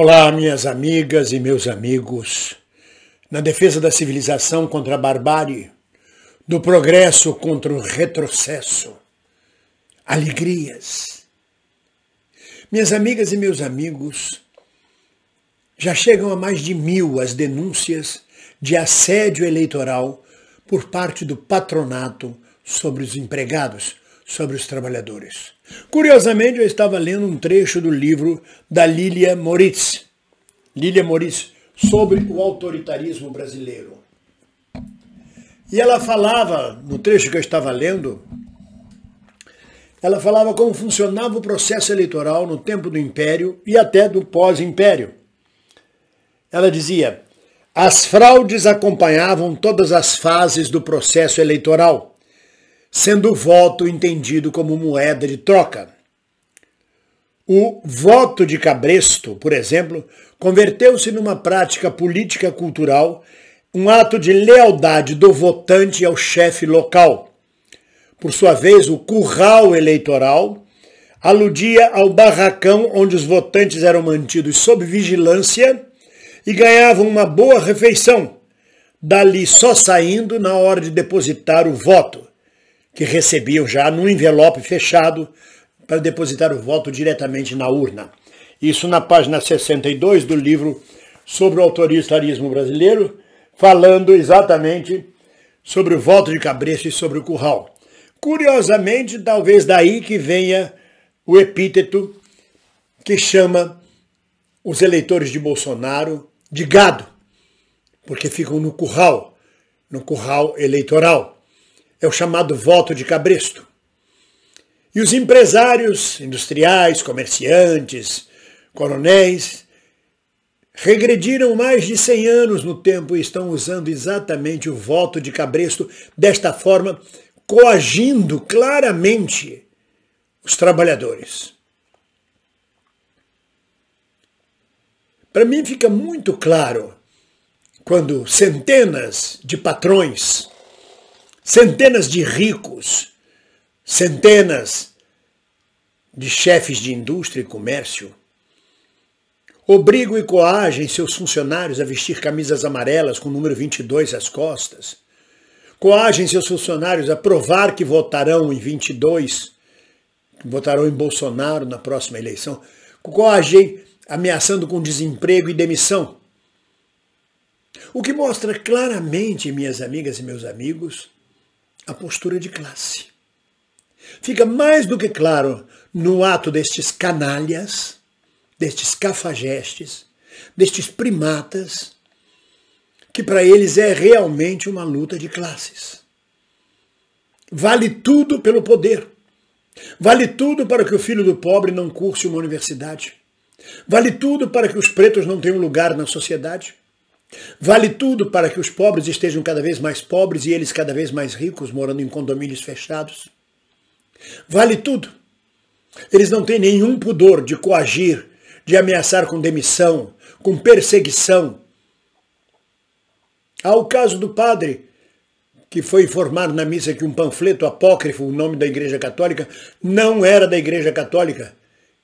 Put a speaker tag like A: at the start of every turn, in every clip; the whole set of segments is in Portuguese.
A: Olá, minhas amigas e meus amigos. Na defesa da civilização contra a barbárie, do progresso contra o retrocesso, alegrias. Minhas amigas e meus amigos, já chegam a mais de mil as denúncias de assédio eleitoral por parte do patronato sobre os empregados, sobre os trabalhadores. Curiosamente, eu estava lendo um trecho do livro da Lilia Moritz, Lilia Moritz, sobre o autoritarismo brasileiro. E ela falava, no trecho que eu estava lendo, ela falava como funcionava o processo eleitoral no tempo do Império e até do pós-Império. Ela dizia: as fraudes acompanhavam todas as fases do processo eleitoral sendo o voto entendido como moeda de troca. O voto de cabresto, por exemplo, converteu-se numa prática política cultural, um ato de lealdade do votante ao chefe local. Por sua vez, o curral eleitoral aludia ao barracão onde os votantes eram mantidos sob vigilância e ganhavam uma boa refeição, dali só saindo na hora de depositar o voto que recebiam já no envelope fechado para depositar o voto diretamente na urna. Isso na página 62 do livro sobre o autoritarismo brasileiro, falando exatamente sobre o voto de Cabresto e sobre o curral. Curiosamente, talvez daí que venha o epíteto que chama os eleitores de Bolsonaro de gado, porque ficam no curral, no curral eleitoral é o chamado voto de cabresto. E os empresários, industriais, comerciantes, coronéis, regrediram mais de 100 anos no tempo e estão usando exatamente o voto de cabresto desta forma, coagindo claramente os trabalhadores. Para mim fica muito claro quando centenas de patrões centenas de ricos, centenas de chefes de indústria e comércio obrigam e coagem seus funcionários a vestir camisas amarelas com o número 22 às costas, coagem seus funcionários a provar que votarão em 22, que votarão em Bolsonaro na próxima eleição, coagem ameaçando com desemprego e demissão. O que mostra claramente, minhas amigas e meus amigos, a postura de classe. Fica mais do que claro no ato destes canalhas, destes cafajestes, destes primatas, que para eles é realmente uma luta de classes. Vale tudo pelo poder. Vale tudo para que o filho do pobre não curse uma universidade. Vale tudo para que os pretos não tenham lugar na sociedade. Vale tudo para que os pobres estejam cada vez mais pobres e eles cada vez mais ricos, morando em condomínios fechados. Vale tudo. Eles não têm nenhum pudor de coagir, de ameaçar com demissão, com perseguição. Há o caso do padre que foi informar na missa que um panfleto apócrifo, o nome da Igreja Católica, não era da Igreja Católica,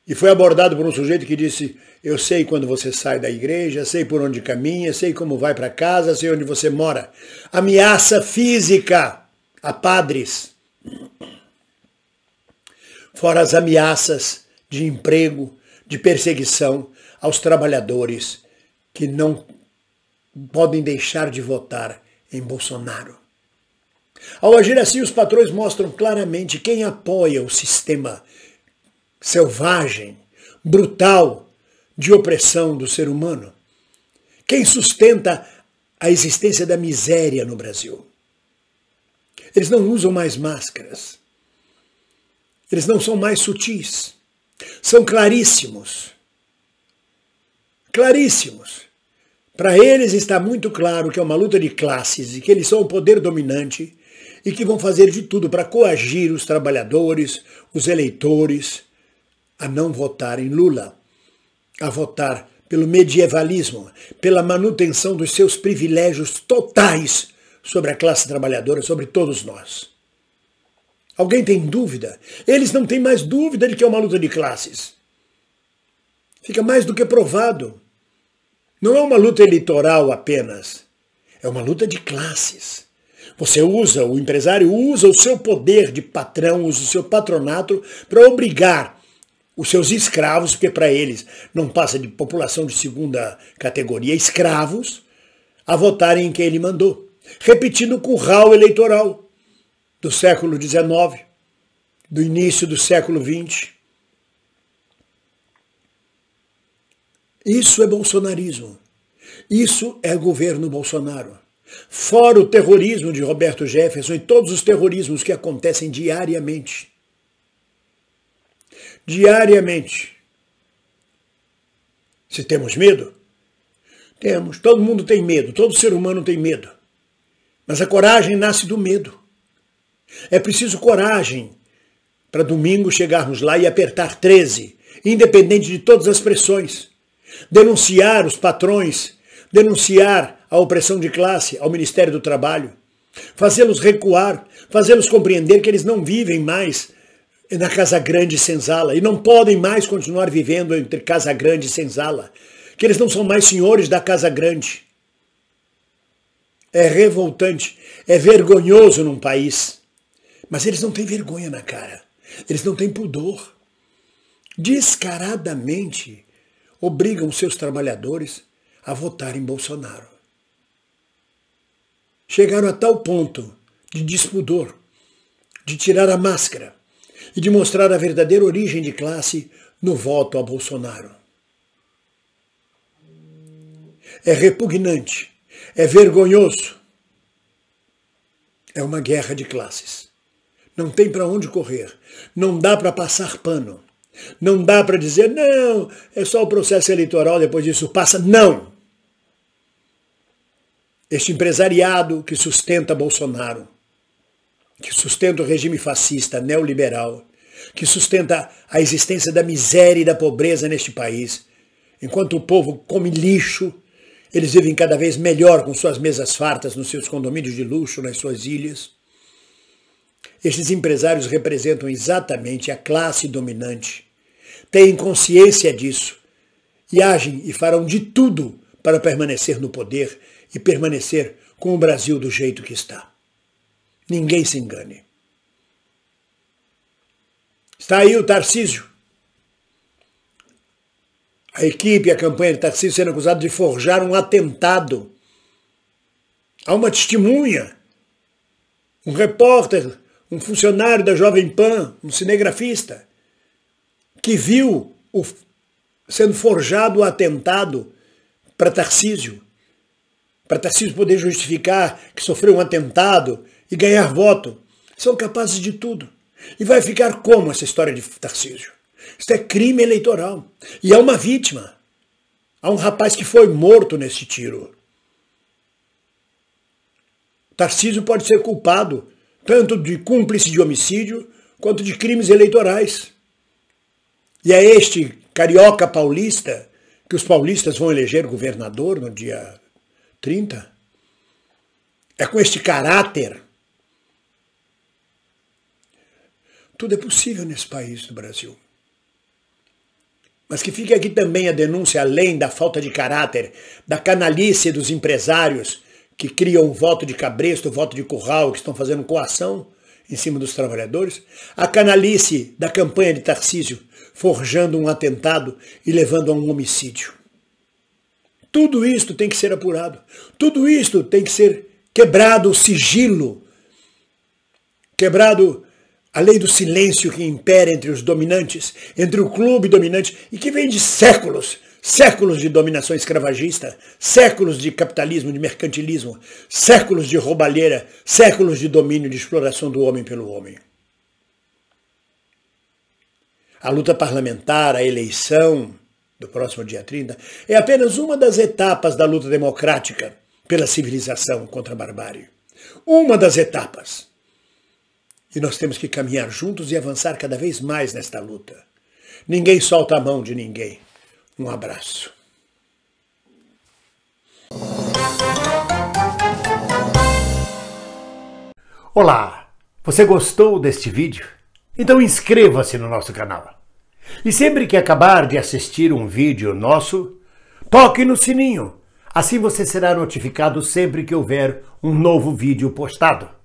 A: e foi abordado por um sujeito que disse: Eu sei quando você sai da igreja, sei por onde caminha, sei como vai para casa, sei onde você mora. Ameaça física a padres. Fora as ameaças de emprego, de perseguição aos trabalhadores que não podem deixar de votar em Bolsonaro. Ao agir assim, os patrões mostram claramente quem apoia o sistema selvagem, brutal, de opressão do ser humano? Quem sustenta a existência da miséria no Brasil? Eles não usam mais máscaras. Eles não são mais sutis. São claríssimos. Claríssimos. Para eles está muito claro que é uma luta de classes e que eles são o poder dominante e que vão fazer de tudo para coagir os trabalhadores, os eleitores, a não votar em Lula, a votar pelo medievalismo, pela manutenção dos seus privilégios totais sobre a classe trabalhadora, sobre todos nós. Alguém tem dúvida? Eles não têm mais dúvida de que é uma luta de classes. Fica mais do que provado. Não é uma luta eleitoral apenas. É uma luta de classes. Você usa, o empresário usa o seu poder de patrão, usa o seu patronato para obrigar os seus escravos, porque para eles não passa de população de segunda categoria, escravos, a votarem em quem ele mandou, repetindo o curral eleitoral do século XIX, do início do século XX. Isso é bolsonarismo. Isso é governo Bolsonaro. Fora o terrorismo de Roberto Jefferson e todos os terrorismos que acontecem diariamente diariamente. Se temos medo? Temos. Todo mundo tem medo, todo ser humano tem medo. Mas a coragem nasce do medo. É preciso coragem para domingo chegarmos lá e apertar 13, independente de todas as pressões. Denunciar os patrões, denunciar a opressão de classe ao Ministério do Trabalho, fazê-los recuar, fazê-los compreender que eles não vivem mais na Casa Grande e Senzala, e não podem mais continuar vivendo entre Casa Grande e Senzala, que eles não são mais senhores da Casa Grande. É revoltante, é vergonhoso num país. Mas eles não têm vergonha na cara, eles não têm pudor. Descaradamente obrigam seus trabalhadores a votar em Bolsonaro. Chegaram a tal ponto de despudor, de tirar a máscara e de mostrar a verdadeira origem de classe no voto a Bolsonaro. É repugnante, é vergonhoso. É uma guerra de classes. Não tem para onde correr. Não dá para passar pano. Não dá para dizer, não, é só o processo eleitoral, depois disso passa. Não! Este empresariado que sustenta Bolsonaro que sustenta o regime fascista neoliberal, que sustenta a existência da miséria e da pobreza neste país, enquanto o povo come lixo, eles vivem cada vez melhor com suas mesas fartas nos seus condomínios de luxo, nas suas ilhas. Estes empresários representam exatamente a classe dominante. Têm consciência disso e agem e farão de tudo para permanecer no poder e permanecer com o Brasil do jeito que está. Ninguém se engane. Está aí o Tarcísio. A equipe, a campanha de Tarcísio sendo acusado de forjar um atentado a uma testemunha, um repórter, um funcionário da Jovem Pan, um cinegrafista, que viu o, sendo forjado o atentado para Tarcísio, para Tarcísio poder justificar que sofreu um atentado e ganhar voto. São capazes de tudo. E vai ficar como essa história de Tarcísio? Isso é crime eleitoral. E há uma vítima. Há um rapaz que foi morto nesse tiro. Tarcísio pode ser culpado tanto de cúmplice de homicídio quanto de crimes eleitorais. E é este carioca paulista que os paulistas vão eleger governador no dia 30. É com este caráter Tudo é possível nesse país do Brasil. Mas que fique aqui também a denúncia, além da falta de caráter, da canalice dos empresários que criam o voto de cabresto, o voto de curral, que estão fazendo coação em cima dos trabalhadores, a canalice da campanha de Tarcísio, forjando um atentado e levando a um homicídio. Tudo isto tem que ser apurado. Tudo isto tem que ser quebrado o sigilo, quebrado a lei do silêncio que impera entre os dominantes, entre o clube dominante, e que vem de séculos, séculos de dominação escravagista, séculos de capitalismo, de mercantilismo, séculos de roubalheira, séculos de domínio, de exploração do homem pelo homem. A luta parlamentar, a eleição do próximo dia 30, é apenas uma das etapas da luta democrática pela civilização contra a barbárie. Uma das etapas. E nós temos que caminhar juntos e avançar cada vez mais nesta luta. Ninguém solta a mão de ninguém. Um abraço. Olá! Você gostou deste vídeo? Então inscreva-se no nosso canal. E sempre que acabar de assistir um vídeo nosso, toque no sininho. Assim você será notificado sempre que houver um novo vídeo postado.